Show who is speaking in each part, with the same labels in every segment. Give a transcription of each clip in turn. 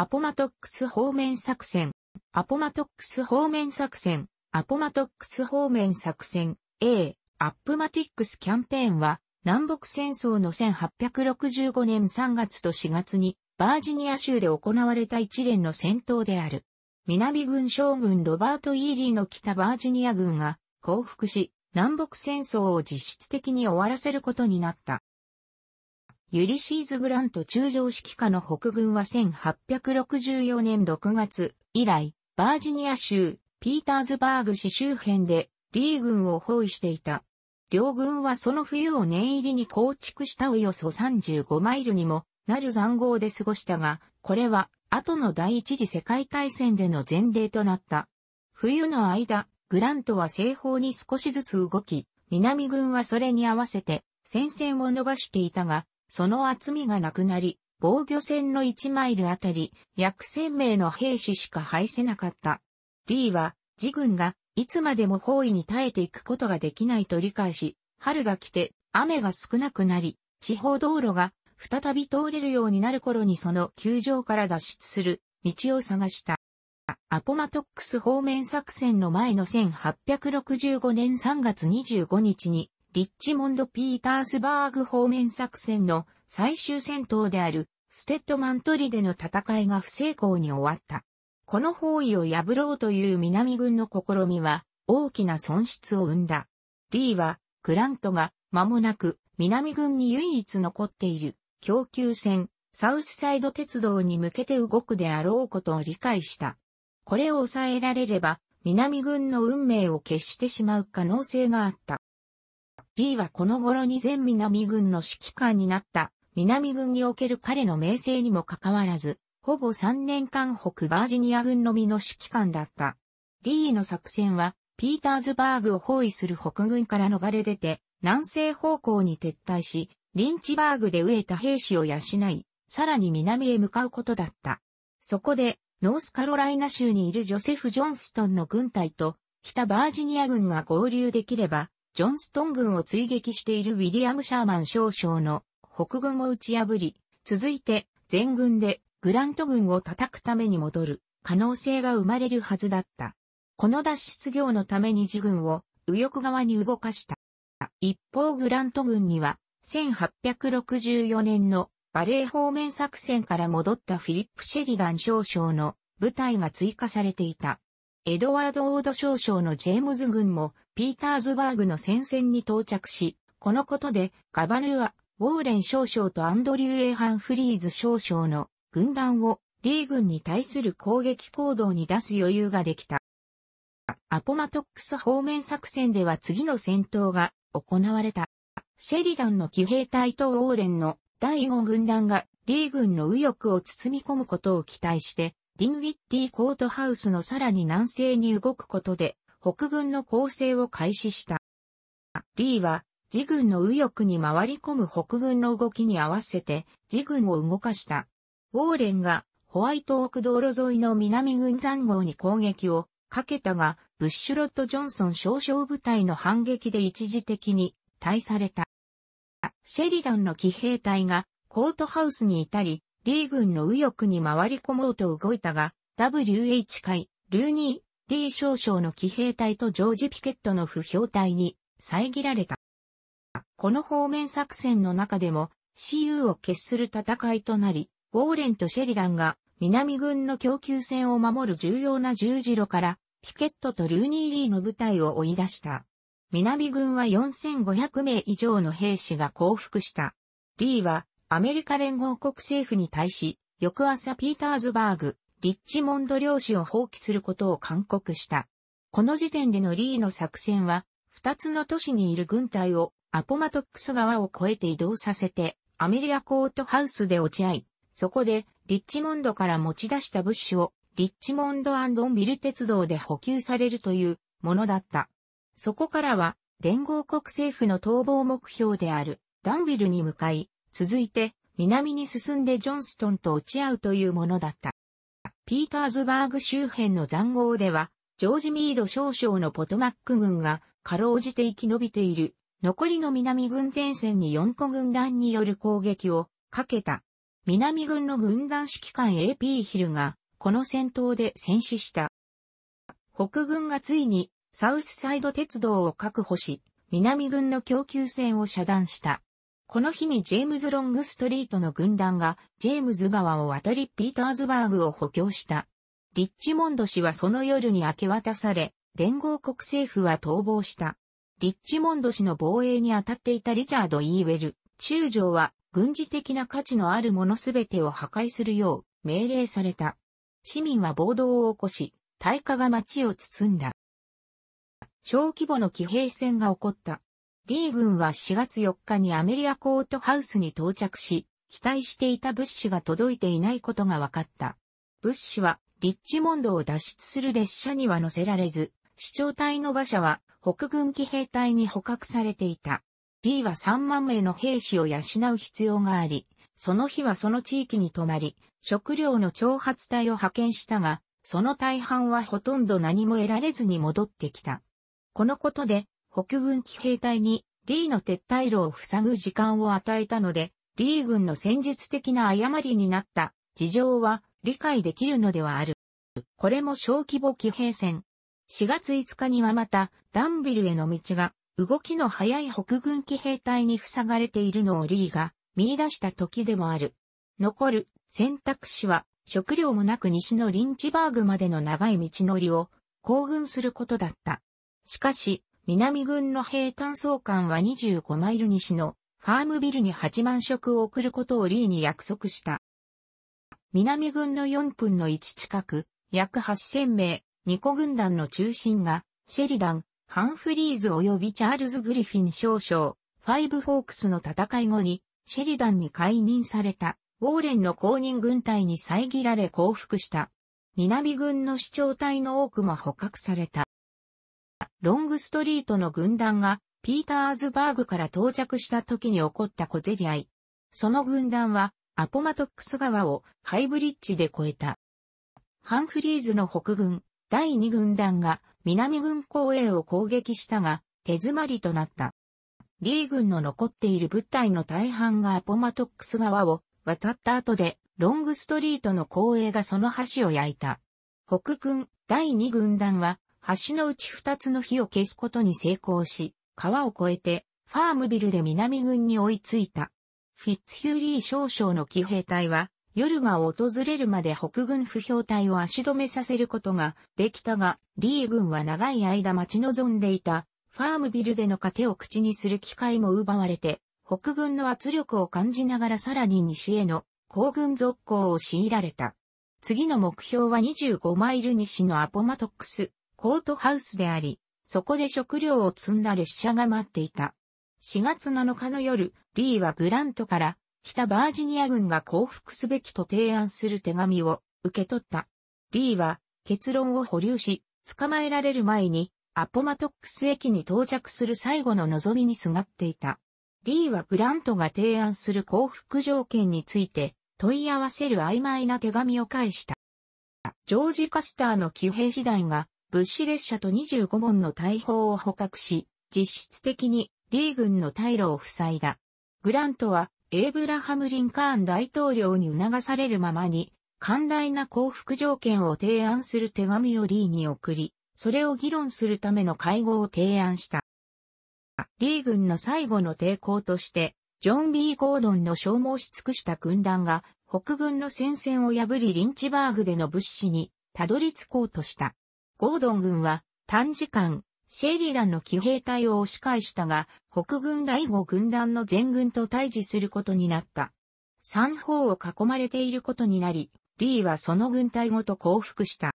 Speaker 1: アポマトックス方面作戦。アポマトックス方面作戦。アポマトックス方面作戦 A アップマティックスキャンペーンは南北戦争の1865年3月と4月にバージニア州で行われた一連の戦闘である。南軍将軍ロバート・イーリーの北バージニア軍が降伏し南北戦争を実質的に終わらせることになった。ユリシーズ・グラント中将指揮下の北軍は1864年6月以来、バージニア州、ピーターズバーグ市周辺で、リー軍を包囲していた。両軍はその冬を念入りに構築したおよそ35マイルにもなる残壕で過ごしたが、これは後の第一次世界大戦での前例となった。冬の間、グラントは西方に少しずつ動き、南軍はそれに合わせて戦線を伸ばしていたが、その厚みがなくなり、防御線の1マイルあたり約1000名の兵士しか配せなかった。D は、自軍がいつまでも包囲に耐えていくことができないと理解し、春が来て雨が少なくなり、地方道路が再び通れるようになる頃にその球場から脱出する道を探した。アポマトックス方面作戦の前の1865年3月25日にリッチモンド・ピータースバーグ方面作戦の最終戦闘であるステッドマントリでの戦いが不成功に終わった。この包囲を破ろうという南軍の試みは大きな損失を生んだ。リーはクラントが間もなく南軍に唯一残っている供給船サウスサイド鉄道に向けて動くであろうことを理解した。これを抑えられれば南軍の運命を決してしまう可能性があった。リーはこの頃に全南軍の指揮官になった、南軍における彼の名声にもかかわらず、ほぼ3年間北バージニア軍のみの指揮官だった。リーの作戦は、ピーターズバーグを包囲する北軍から逃れ出て、南西方向に撤退し、リンチバーグで飢えた兵士を養い、さらに南へ向かうことだった。そこで、ノースカロライナ州にいるジョセフ・ジョンストンの軍隊と、北バージニア軍が合流できれば、ジョンストン軍を追撃しているウィリアム・シャーマン少将の北軍を打ち破り、続いて全軍でグラント軍を叩くために戻る可能性が生まれるはずだった。この脱出業のために自軍を右翼側に動かした。一方グラント軍には1864年のバレー方面作戦から戻ったフィリップ・シェリガン少将の部隊が追加されていた。エドワード・オード少将のジェームズ軍もピーターズバーグの戦線に到着し、このことで、ガバヌア、ウォーレン少将とアンドリュー・エーハン・フリーズ少将の軍団をリー軍に対する攻撃行動に出す余裕ができた。アポマトックス方面作戦では次の戦闘が行われた。シェリダンの騎兵隊とウォーレンの第5軍団がリー軍の右翼を包み込むことを期待して、ディンウィッティコートハウスのさらに南西に動くことで北軍の攻勢を開始した。リーは、自軍の右翼に回り込む北軍の動きに合わせて、自軍を動かした。ウォーレンが、ホワイトオーク道路沿いの南軍残壕に攻撃をかけたが、ブッシュロット・ジョンソン少将部隊の反撃で一時的に退された。シェリダンの騎兵隊がコートハウスに至り、リー軍の右翼に回り込もうと動いたが、WH 界ルーニーリー少将の騎兵隊とジョージ・ピケットの不評隊に遮られた。この方面作戦の中でも、CU を決する戦いとなり、ウォーレンとシェリダンが南軍の供給線を守る重要な十字路から、ピケットとルーニー・リーの部隊を追い出した。南軍は4500名以上の兵士が降伏した。リーはアメリカ連合国政府に対し、翌朝ピーターズバーグ、リッチモンド領主を放棄することを勧告した。この時点でのリーの作戦は、二つの都市にいる軍隊をアポマトックス川を越えて移動させて、アメリアコートハウスで落ち合い、そこでリッチモンドから持ち出した物資をリッチモンドオンビル鉄道で補給されるというものだった。そこからは連合国政府の逃亡目標であるダンビルに向かい、続いて南に進んでジョンストンと落ち合うというものだった。ピーターズバーグ周辺の残壕では、ジョージ・ミード少将のポトマック軍が、かろうじて生き延びている、残りの南軍前線に4個軍団による攻撃をかけた。南軍の軍団指揮官 AP ヒルが、この戦闘で戦死した。北軍がついに、サウスサイド鉄道を確保し、南軍の供給線を遮断した。この日にジェームズ・ロングストリートの軍団がジェームズ川を渡りピーターズバーグを補強した。リッチモンド氏はその夜に明け渡され、連合国政府は逃亡した。リッチモンド氏の防衛に当たっていたリチャード・イーウェル、中将は軍事的な価値のあるものすべてを破壊するよう命令された。市民は暴動を起こし、大火が街を包んだ。小規模の騎兵戦が起こった。D 軍は4月4日にアメリアコートハウスに到着し、期待していた物資が届いていないことが分かった。物資はリッチモンドを脱出する列車には乗せられず、市長隊の馬車は北軍騎兵隊に捕獲されていた。リーは3万名の兵士を養う必要があり、その日はその地域に泊まり、食料の挑発隊を派遣したが、その大半はほとんど何も得られずに戻ってきた。このことで、北軍騎兵隊に D の撤退路を塞ぐ時間を与えたので、D 軍の戦術的な誤りになった事情は理解できるのではある。これも小規模騎兵戦。4月5日にはまた、ダンビルへの道が、動きの速い北軍騎兵隊に塞がれているのをリーが見出した時でもある。残る選択肢は、食料もなく西のリンチバーグまでの長い道のりを行軍することだった。しかし、南軍の兵炭総監は25マイル西のファームビルに8万食を送ることをリーに約束した。南軍の4分の1近く、約8000名、ニコ軍団の中心が、シェリダン、ハンフリーズ及びチャールズ・グリフィン少将、ファイブ・フォークスの戦い後に、シェリダンに解任された、ウォーレンの公認軍隊に遮られ降伏した。南軍の主張隊の多くも捕獲された。ロングストリートの軍団がピーターズバーグから到着した時に起こった小競り合い。その軍団はアポマトックス川をハイブリッジで越えた。ハンフリーズの北軍第2軍団が南軍公営を攻撃したが手詰まりとなった。リー軍の残っている部隊の大半がアポマトックス川を渡った後でロングストリートの公営がその橋を焼いた。北軍第2軍団は橋のうち2つの火を消すことに成功し、川を越えて、ファームビルで南軍に追いついた。フィッツヒューリー少将の騎兵隊は、夜が訪れるまで北軍不評隊を足止めさせることができたが、リー軍は長い間待ち望んでいた、ファームビルでの糧を口にする機会も奪われて、北軍の圧力を感じながらさらに西への行軍続行を強いられた。次の目標は25マイル西のアポマトックス、コートハウスであり、そこで食料を積んだ列車が待っていた。4月7日の夜、リーはグラントから北バージニア軍が降伏すべきと提案する手紙を受け取った。リーは結論を保留し、捕まえられる前にアポマトックス駅に到着する最後の望みにすがっていた。リーはグラントが提案する降伏条件について問い合わせる曖昧な手紙を返した。ジョージ・カスターの騎兵師団が物資列車と25門の大砲を捕獲し、実質的にリー軍の退路を塞いだ。グラントはエイブラハム・リンカーン大統領に促されるままに、寛大な降伏条件を提案する手紙をリーに送り、それを議論するための会合を提案した。リー軍の最後の抵抗として、ジョン・ B・ ゴードンの消耗し尽くした軍団が、北軍の戦線を破りリンチバーグでの物資に、たどり着こうとした。ゴードン軍は短時間、シェリランの騎兵隊を押し返したが、北軍第五軍団の全軍と対峙することになった。三方を囲まれていることになり、リーはその軍隊ごと降伏した。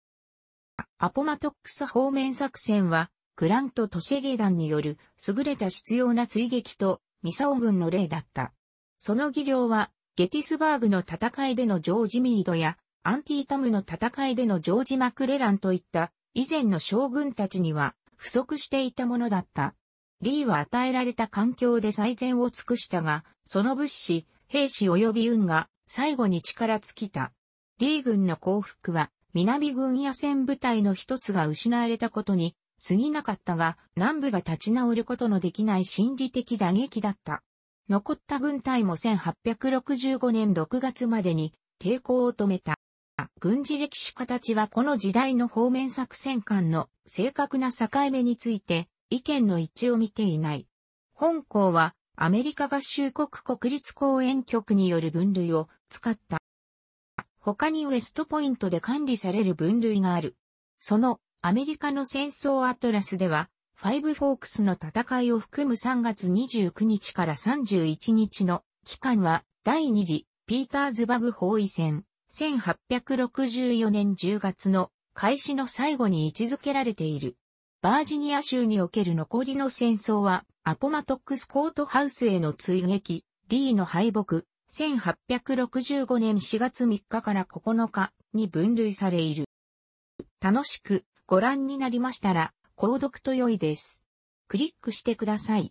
Speaker 1: アポマトックス方面作戦は、クラントとシェリーンによる優れた必要な追撃とミサオ軍の例だった。その技量は、ゲティスバーグの戦いでのジョージ・ミードや、アンティータムの戦いでのジョージ・マクレランといった以前の将軍たちには不足していたものだった。リーは与えられた環境で最善を尽くしたが、その物資、兵士及び運が最後に力尽きた。リー軍の降伏は南軍野戦部隊の一つが失われたことに過ぎなかったが、南部が立ち直ることのできない心理的打撃だった。残った軍隊も1865年6月までに抵抗を止めた。軍事歴史家たちはこの時代の方面作戦間の正確な境目について意見の一致を見ていない。本校はアメリカ合衆国国立公園局による分類を使った。他にウェストポイントで管理される分類がある。そのアメリカの戦争アトラスでは、ファイブフォークスの戦いを含む3月29日から31日の期間は第2次ピーターズバグ包囲戦、1864年10月の開始の最後に位置づけられている。バージニア州における残りの戦争は、アポマトックスコートハウスへの追撃、D の敗北、1865年4月3日から9日に分類されいる。楽しくご覧になりましたら、購読と良いです。クリックしてください。